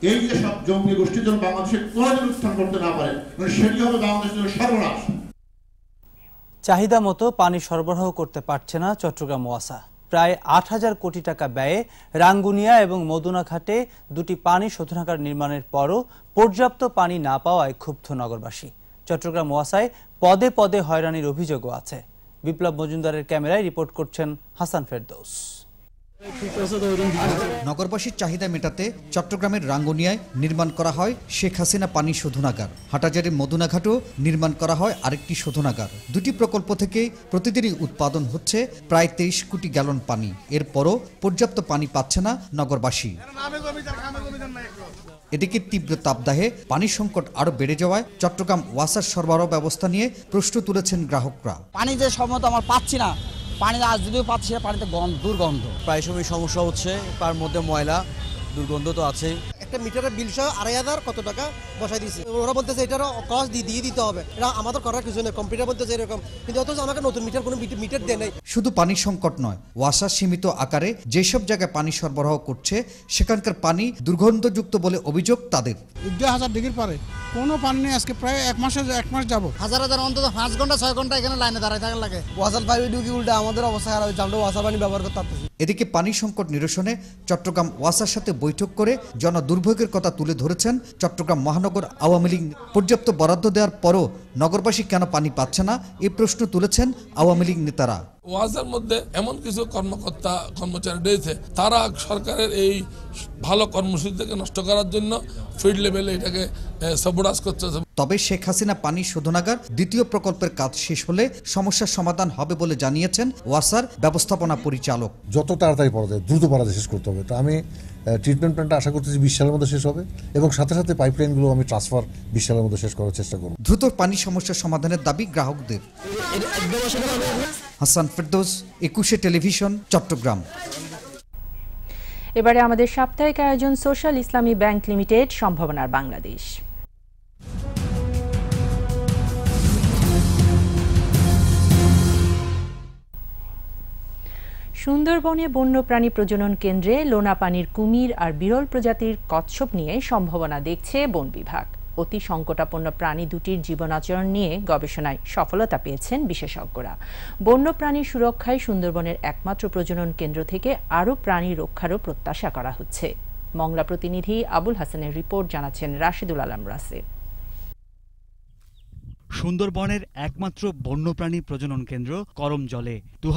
এই যে সব জঙ্গি গোষ্ঠীর জন্য বাংলাদেশে উত্থান করতে না পারে মানে সেটি হবে বাংলাদেশের জন্য সর্বনাশ চাহিদা মতো পানি সরবরাহ করতে পারছে না চট্টগ্রাম ওয়াসা প্রায় আট হাজার কোটি টাকা ব্যয়ে রাঙ্গুনিয়া এবং মদুনাঘাটে দুটি পানি শোধনাগার নির্মাণের পরও পর্যাপ্ত পানি না পাওয়ায় ক্ষুব্ধ নগরবাসী চট্টগ্রাম ওয়াসায় পদে পদে হয়রানির অভিযোগও আছে বিপ্লব মজুমদারের ক্যামেরায় রিপোর্ট করছেন হাসান ফেরদৌস নগরবাসীর চাহিদা মেটাতে চট্টগ্রামের রাঙ্গুনিয়ায় নির্মাণ করা হয় শেখ হাসিনা পানি শোধনাগার হাটাজারের মদুনাঘাটও নির্মাণ করা হয় আরেকটি শোধনাগার দুটি প্রকল্প থেকে প্রতিদিনই উৎপাদন হচ্ছে প্রায় তেইশ কোটি গ্যালন পানি এরপরও পর্যাপ্ত পানি পাচ্ছে না নগরবাসী এদিকে তীব্র তাপদাহে পানি সংকট আরও বেড়ে যাওয়ায় চট্টগ্রাম ওয়াসার সরবরাহ ব্যবস্থা নিয়ে প্রশ্ন তুলেছেন গ্রাহকরা পানি যে সময় আমার পাচ্ছি না পানি আজ যদিও পাচ্ছি সেটা পানিতে গন্ধ দুর্গন্ধ প্রায় সময় সমস্যা হচ্ছে তার মধ্যে ময়লা দুর্গন্ধ তো আছেই একটা মিটারের বিল সহ আড়াই হাজার কত টাকা বসাই দিয়েছি ওরা বলতেছে এটারও কস্ট দিয়ে দিতে হবে এটা আমাদের করার কিছু নেই কম্পিউটার বলতেছে এরকম কিন্তু অথচ আমাকে নতুন মিটার কোনো মিটার দেয় নাই শুধু পানির সংকট নয় ওয়াসা সীমিত আকারে যেসব জায়গায় পানি সরবরাহ করছে সেখানকার পানি দুর্গন্ধযুক্ত বলে অভিযোগ তাদের দুই হাজার ডিগ্রি পারে কোনো পানি নেই আজকে প্রায় এক মাসে এক মাস যাবো হাজার হাজার অন্তত পাঁচ ঘন্টা ছয় ঘন্টা এখানে লাইনে দাঁড়ায় থাকার লাগে ওয়াসার পাইপ ঢুকি উল্টে আমাদের অবস্থা খারাপ হচ্ছে আমরা ওয়াসা পানি ব্যবহার করতে এদিকে পানি সংকট নিরসনে চট্টগ্রাম ওয়াসার সাথে বৈঠক করে জন দুর্ভোগের কথা তুলে ধরেছেন চট্টগ্রাম মহানগর আওয়ামী লীগ পর্যাপ্ত বরাদ্দ দেওয়ার পরও নগরবাসী কেন পানি পাচ্ছে না এ প্রশ্ন তুলেছেন আওয়ামী লীগ নেতারা ওয়াজের মধ্যে এমন কিছু কর্মকর্তা কর্মচারী রয়েছে তারা সরকারের এই ভালো কর্মসূচিটাকে নষ্ট করার জন্য ফিল্ড লেভেলে এটাকে সবরাজ করতে তবে শেখ হাসিনা পানি শোধনাগার দ্বিতীয় প্রকল্পের কাজ শেষ হলে সমস্যার সমাধান হবে বলে জানিয়েছেন ওয়াসার ব্যবস্থাপনা পরিচালক যত তাড়াতাড়ি পড়া যায় দ্রুত পড়া শেষ করতে হবে তো আমি ট্রিটমেন্ট প্ল্যান্টটা আশা করতেছি বিশ সালের মধ্যে শেষ হবে এবং সাথে সাথে পাইপলাইনগুলো আমি ট্রান্সফার বিশ সালের মধ্যে শেষ করার চেষ্টা করব দ্রুত পানি সমস্যা সমাধানের দাবি গ্রাহকদের হাসান ফেরদোস একুশে টেলিভিশন চট্টগ্রাম এবারে আমাদের সাপ্তাহিক আয়োজন সোশ্যাল ইসলামী ব্যাংক লিমিটেড সম্ভাবনার বাংলাদেশ সুন্দরবনে বন্যপ্রাণী প্রজনন কেন্দ্রে লোনা পানির কুমির আর বিরল প্রজাতির কচ্ছপ নিয়ে সম্ভাবনা দেখছে বন বিভাগ অতি সংকটাপন্ন প্রাণী দুটির জীবনাচরণ নিয়ে গবেষণায় সফলতা পেয়েছেন বিশেষজ্ঞরা বন্যপ্রাণী সুরক্ষায় সুন্দরবনের একমাত্র প্রজনন কেন্দ্র থেকে আরও প্রাণী রক্ষারও প্রত্যাশা করা হচ্ছে মংলা প্রতিনিধি আবুল হাসানের রিপোর্ট জানাচ্ছেন রাশিদুল আলম রাসেদ সুন্দরবনের একমাত্র বন্যপ্রাণী প্রজনন কেন্দ্র করম জলে দু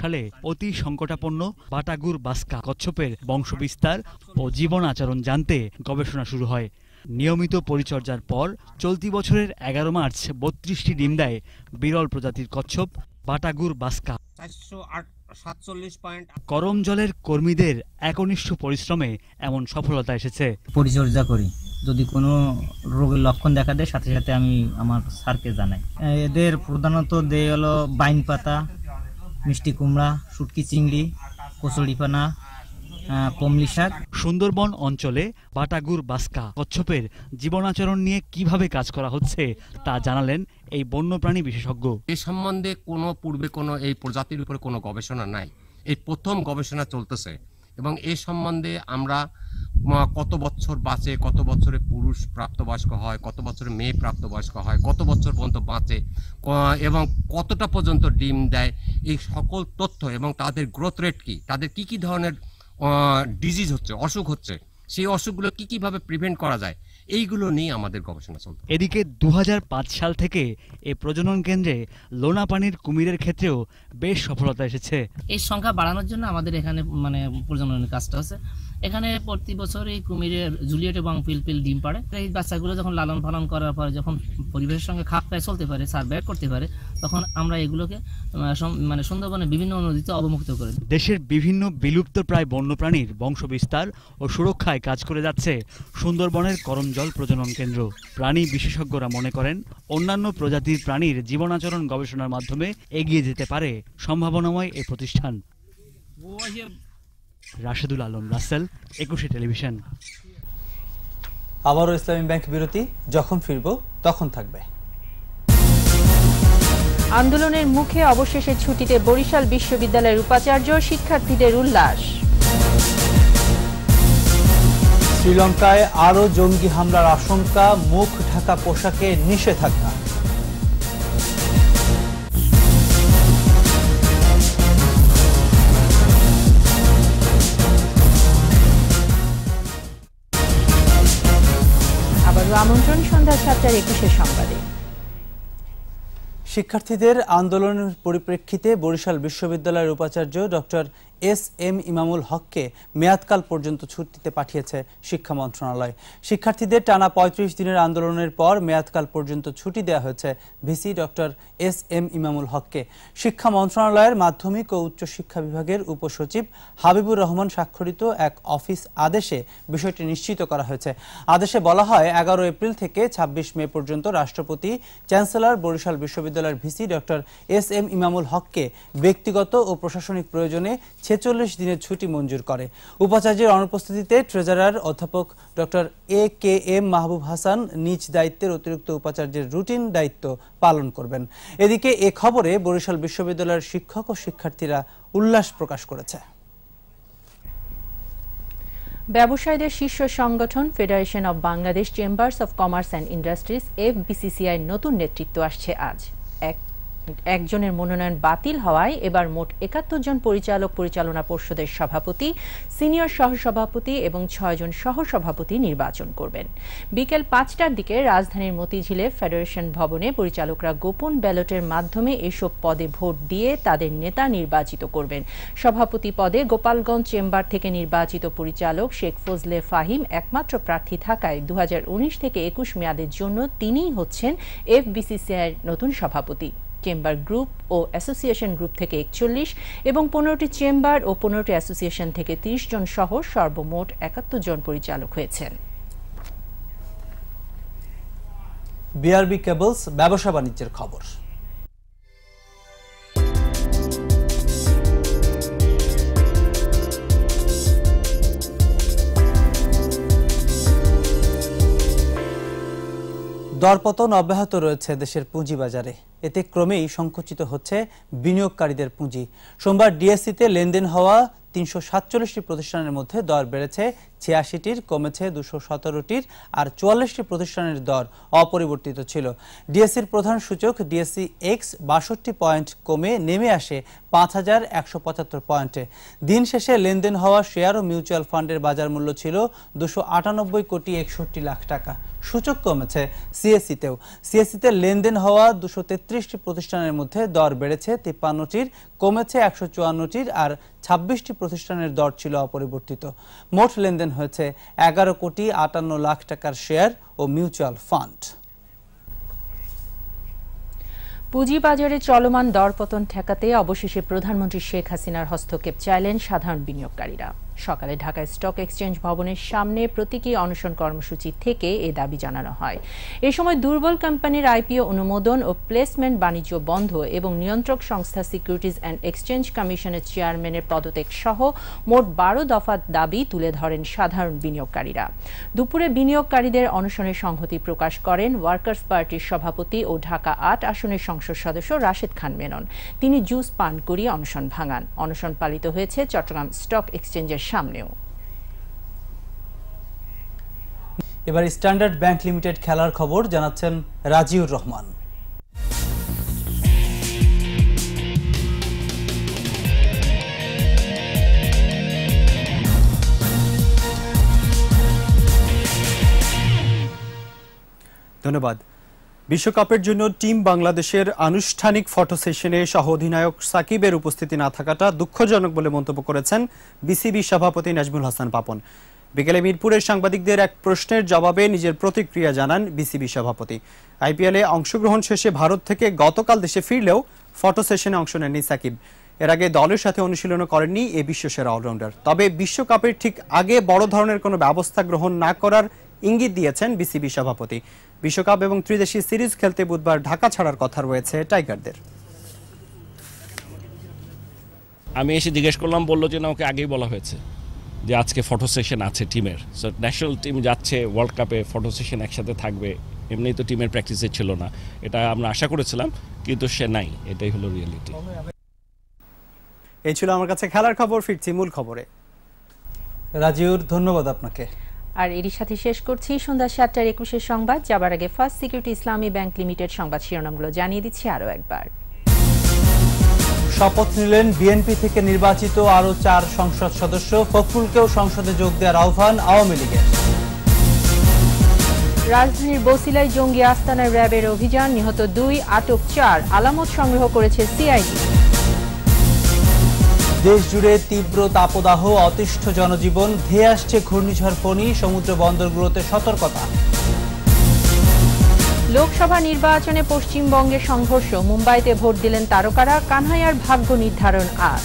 সালে অতি সংকটাপন্ন বাটাগুর বাস্কা কচ্ছপের বংশবিস্তার ও জীবন আচরণ জানতে গবেষণা শুরু হয় নিয়মিত পরিচর্যার পর চলতি বছরের এগারো মার্চ বত্রিশটি ডিম দেয় বিরল প্রজাতির কচ্ছপ বাটাগুর বাস্কা করম জলের কর্মীদের একনিষ্ঠ পরিশ্রমে এমন সফলতা এসেছে পরিচর্যা করি যদি কোনো রোগের লক্ষণ দেখা দেয় সাথে সাথে আমি আমার স্যারকে জানাই এদের প্রধানত দেয় হলো বাইন পাতা মিষ্টি কুমড়া সুটকি চিংড়ি কচুরিপানা কমলি শাক সুন্দরবন অঞ্চলে বাটাগুর বাসকা কচ্ছপের জীবনাচরণ নিয়ে কিভাবে কাজ করা হচ্ছে তা জানালেন এই বন্যপ্রাণী বিশেষজ্ঞ এ সম্বন্ধে কোনো পূর্বে কোনো এই প্রজাতির উপরে কোনো গবেষণা নাই এই প্রথম গবেষণা চলতেছে এবং এ সম্বন্ধে আমরা কত বছর বাঁচে কত বছরে পুরুষ প্রাপ্তবয়স্ক হয় কত বছরে মেয়ে প্রাপ্তবয়স্ক হয় কত বছর পর্যন্ত বাঁচে এবং কতটা পর্যন্ত ডিম দেয় এই সকল তথ্য এবং তাদের গ্রোথ রেট কী তাদের কি কি ধরনের ডিজিজ হচ্ছে অসুখ হচ্ছে সেই অসুখগুলো কী কীভাবে প্রিভেন্ট করা যায় এইগুলো নিয়ে আমাদের গবেষণা চলত এদিকে দু সাল থেকে এ প্রজনন কেন্দ্রে লোনা পানির কুমিরের ক্ষেত্রেও বেশ সফলতা এসেছে এর সংখ্যা বাড়ানোর জন্য আমাদের এখানে মানে প্রজননের কাজটা হচ্ছে এখানে প্রতি বছর এই কুমিরের জুলিয়েট এবং পিলপিল ডিম পাড়ে এই বাচ্চাগুলো যখন লালন পালন করার পর যখন পরিবেশের সঙ্গে খাপ খায় চলতে পারে সার্ভে করতে পারে তখন আমরা এগুলোকে মানে সুন্দরবনে বিভিন্ন নদীতে অবমুক্ত করে দেশের বিভিন্ন বিলুপ্ত প্রায় বন্যপ্রাণীর বিস্তার ও সুরক্ষায় কাজ করে যাচ্ছে সুন্দরবনের করমজল প্রজনন কেন্দ্র প্রাণী বিশেষজ্ঞরা মনে করেন অন্যান্য প্রজাতির প্রাণীর জীবনাচরণ গবেষণার মাধ্যমে এগিয়ে যেতে পারে সম্ভাবনাময় এ প্রতিষ্ঠান রাশেদুল আলম রাসেল একুশে টেলিভিশন আবারও ইসলামী ব্যাংক বিরতি যখন ফিরব তখন থাকবে আন্দোলনের মুখে অবশেষে ছুটিতে বরিশাল বিশ্ববিদ্যালয়ের উপাচার্য শিক্ষার্থীদের উল্লাস শ্রীলঙ্কায় আরও জঙ্গি হামলার আশঙ্কা মুখ ঢাকা পোশাকে নিষেধাজ্ঞা আবারও আমন্ত্রণ সন্ধ্যা সাতটার একুশের সংবাদে শিক্ষার্থীদের আন্দোলনের পরিপ্রেক্ষিতে বরিশাল বিশ্ববিদ্যালয়ের উপাচার্য ডক্টর এস এম ইমামুল হককে মেয়াদকাল পর্যন্ত ছুটিতে পাঠিয়েছে শিক্ষা মন্ত্রণালয় শিক্ষার্থীদের টানা পঁয়ত্রিশ দিনের আন্দোলনের পর মেয়াদকাল পর্যন্ত ছুটি দেওয়া হয়েছে ভিসি ডক্টর এস এম ইমামুল হককে শিক্ষা মন্ত্রণালয়ের মাধ্যমিক ও উচ্চ শিক্ষা বিভাগের উপসচিব হাবিবুর রহমান স্বাক্ষরিত এক অফিস আদেশে বিষয়টি নিশ্চিত করা হয়েছে আদেশে বলা হয় এগারো এপ্রিল থেকে ২৬ মে পর্যন্ত রাষ্ট্রপতি চ্যান্সেলর বরিশাল বিশ্ববিদ্যালয়ের ভিসি ডক্টর এস এম ইমামুল হককে ব্যক্তিগত ও প্রশাসনিক প্রয়োজনে ছেচল্লিশ দিনের ছুটি মঞ্জুর করে উপাচার্যের অনুপস্থিতিতে ট্রেজারার অধ্যাপক doctor A K M Mahbub Hasan নিজ দায়িত্বের অতিরিক্ত উপাচার্যের রুটিন দায়িত্ব পালন করবেন এদিকে এ খবরে বরিশাল বিশ্ববিদ্যালয়ের শিক্ষক ও শিক্ষার্থীরা উল্লাস প্রকাশ করেছে ব্যবসায়ীদের শীর্ষ সংগঠন Federation of Bangladesh Chambers of Commerce and Industries F BCCI নতুন নেতৃত্ব আসছে আজ এক একজনের মনোনয়ন বাতিল হওয়ায় এবার মোট একাত্তর জন পরিচালক পরিচালনা পর্ষদের সভাপতি সিনিয়র সহসভাপতি এবং ছয়জন সহসভাপতি নির্বাচন করবেন বিকেল পাঁচটার দিকে রাজধানীর মতিঝিলে ফেডারেশন ভবনে পরিচালকরা গোপন ব্যালটের মাধ্যমে এসব পদে ভোট দিয়ে তাদের নেতা নির্বাচিত করবেন সভাপতি পদে গোপালগঞ্জ চেম্বার থেকে নির্বাচিত পরিচালক শেখ ফজলে ফাহিম একমাত্র প্রার্থী থাকায় দু থেকে একুশ মেয়াদের জন্য তিনিই হচ্ছেন এফবিসিসিআই নতুন সভাপতি চেম্বার গ্রুপ ও অ্যাসোসিয়েশন গ্রুপ থেকে একচল্লিশ এবং পনেরোটি চেম্বার ও পনেরোটি অ্যাসোসিয়েশন থেকে ত্রিশ জন সহ সর্বমোট একাত্তর জন পরিচালক হয়েছেন বিআরবি কেবলস ব্যবসা বাণিজ্যের খবর দরপতন অব্যাহত রয়েছে দেশের পুঁজিবাজারে এতে ক্রমেই সংকুচিত হচ্ছে বিনিয়োগকারীদের পুঁজি সোমবার ডিএসসিতে লেনদেন হওয়া তিনশো সাতচল্লিশটি প্রতিষ্ঠানের মধ্যে দর বেড়েছে ছিয়াশিটির কমেছে দুশো সতেরোটির আর চুয়াল্লিশটি প্রতিষ্ঠানের দর অপরিবর্তিত ছিল ডিএসসির প্রধান সূচক ডিএসসি এক্স বাষট্টি পয়েন্ট কমে নেমে আসে পাঁচ হাজার একশো পঁচাত্তর পয়েন্টে দিন শেষে লেনদেন হওয়া শেয়ার ও মিউচুয়াল ফান্ডের বাজার মূল্য ছিল দুশো আটানব্বই কোটি একষট্টি লাখ টাকা সূচক কমেছে সিএসসিতেও সিএসসিতে লেনদেন হওয়া দুশো তেত্রিশটি প্রতিষ্ঠানের মধ্যে দর বেড়েছে তিপ্পান্নটির কমেছে একশো চুয়ান্নটির আর ছাব্বিশটি প্রতিষ্ঠানের দর ছিল অপরিবর্তিত মোট লেনদেন হয়েছে এগারো কোটি আটান্ন লাখ টাকার শেয়ার ও মিউচুয়াল ফান্ড পুঁজিবাজারে চলমান দরপতন ঠেকাতে অবশেষে প্রধানমন্ত্রী শেখ হাসিনার হস্তক্ষেপ চাইলেন সাধারণ বিনিয়োগকারীরা সকালে ঢাকা স্টক এক্সচেঞ্জ ভবনের সামনে প্রতীকী অনশন কর্মসূচি থেকে এ দাবি জানানো হয় এ সময় দুর্বল কোম্পানির আইপিও অনুমোদন ও প্লেসমেন্ট বাণিজ্য বন্ধ এবং নিয়ন্ত্রক সংস্থা সিকিউরিটিজ অ্যান্ড এক্সচেঞ্জ কমিশনের চেয়ারম্যানের পদত্যাগ সহ মোট বারো দফা দাবি তুলে ধরেন সাধারণ বিনিয়োগকারীরা দুপুরে বিনিয়োগকারীদের অনশনের সংহতি প্রকাশ করেন ওয়ার্কার্স পার্টির সভাপতি ও ঢাকা আট আসনের সংসদ সদস্য রাশেদ খান মেনন তিনি জুস পান করিয়ে অনশন ভাঙান অনশন পালিত হয়েছে চট্টগ্রাম স্টক এক্সচেঞ্জের সামনেও এবার স্ট্যান্ডার্ড ব্যাংক লিমিটেড খেলার খবর জানাচ্ছেন রাজিউর রহমান ধন্যবাদ বিশ্বকাপের জন্য টিম বাংলাদেশের আনুষ্ঠানিক ফটো সেশনে সহ অধিনায়ক সাকিবের উপস্থিতি না থাকাটা দুঃখজনক বলে মন্তব্য করেছেন বিসিবি সভাপতি নাজমুল হাসান পাপন বিকেলে মিরপুরের সাংবাদিকদের এক প্রশ্নের জবাবে নিজের প্রতিক্রিয়া জানান বিসিবি সভাপতি আইপিএলে অংশগ্রহণ শেষে ভারত থেকে গতকাল দেশে ফিরলেও ফটো সেশনে অংশ নেননি সাকিব এর আগে দলের সাথে অনুশীলনও করেননি এ বিশ্বসেরা অলরাউন্ডার তবে বিশ্বকাপের ঠিক আগে বড় ধরনের কোনো ব্যবস্থা গ্রহণ না করার ইঙ্গিত দিয়েছেন বিসিবি সভাপতি বিশ্বকাপ এবং ত্রিদেশীয় সিরিজ খেলতে বুধবার ঢাকা ছাড়ার কথা রয়েছে টাইগারদের আমি এসে জিজ্ঞেস করলাম বললো যে না ওকে আগেই বলা হয়েছে যে আজকে ফটো সেশন আছে টিমের সো ন্যাশনাল টিম যাচ্ছে ওয়ার্ল্ড কাপে ফটো সেশন একসাথে থাকবে এমনি তো টিমের প্র্যাকটিসে ছিল না এটা আমরা আশা করেছিলাম কিন্তু সে নাই এটাই হলো রিয়েলিটি এই ছিল আমার কাছে খেলার খবর ফিরছি মূল খবরে রাজিউর ধন্যবাদ আপনাকে আর এরই সাথে শেষ করছি সন্ধ্যা সাতটার একুশের সংবাদ যাবার আগে First Security Islami Bank Limited সংবাদ শিরোনামগুলো জানিয়ে দিচ্ছি আরও একবার শপথ নিলেন বিএনপি থেকে নির্বাচিত আরও চার সংসদ সদস্য ফখরুলকেও সংসদে যোগ দেওয়ার আহ্বান আওয়ামী লীগের রাজধানীর বসিলায় জঙ্গি আস্তানায় র্যাবের অভিযান নিহত দুই আটক চার আলামত সংগ্রহ করেছে সিআইডি দেশ জুড়ে তীব্র তাপদাহ অতিষ্ঠ জনজীবন ধেয়ে আসছে ঘূর্ণিঝড় ফণি সমুদ্র বন্দরগুলোতে সতর্কতা লোকসভা নির্বাচনে পশ্চিমবঙ্গে সংঘর্ষ মুম্বাইতে ভোট দিলেন তারকারা কানহাইয়ার ভাগ্য নির্ধারণ আজ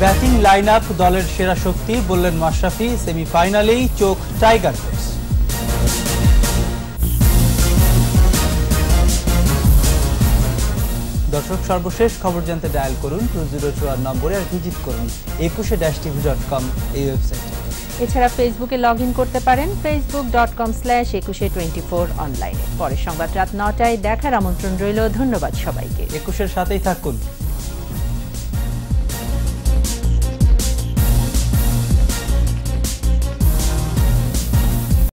ব্যাটিং লাইন দলের সেরা শক্তি বললেন মাশরাফি সেমিফাইনালেই চোখ টাইগারকে দর্শক সর্বশেষ খবর জানতে ডায়াল করুন টু জিরো চুয়ার নম্বরে আর ভিজিট করুন একুশে ড্যাশ টিভি ডট কম এই ওয়েবসাইট এছাড়া ফেসবুকে লগ ইন করতে পারেন Facebook dot com slash Ekushey twenty four অনলাইনে পরের সংবাদ রাত নটায় দেখার আমন্ত্রণ রইল ধন্যবাদ সবাইকে একুশের সাথেই থাকুন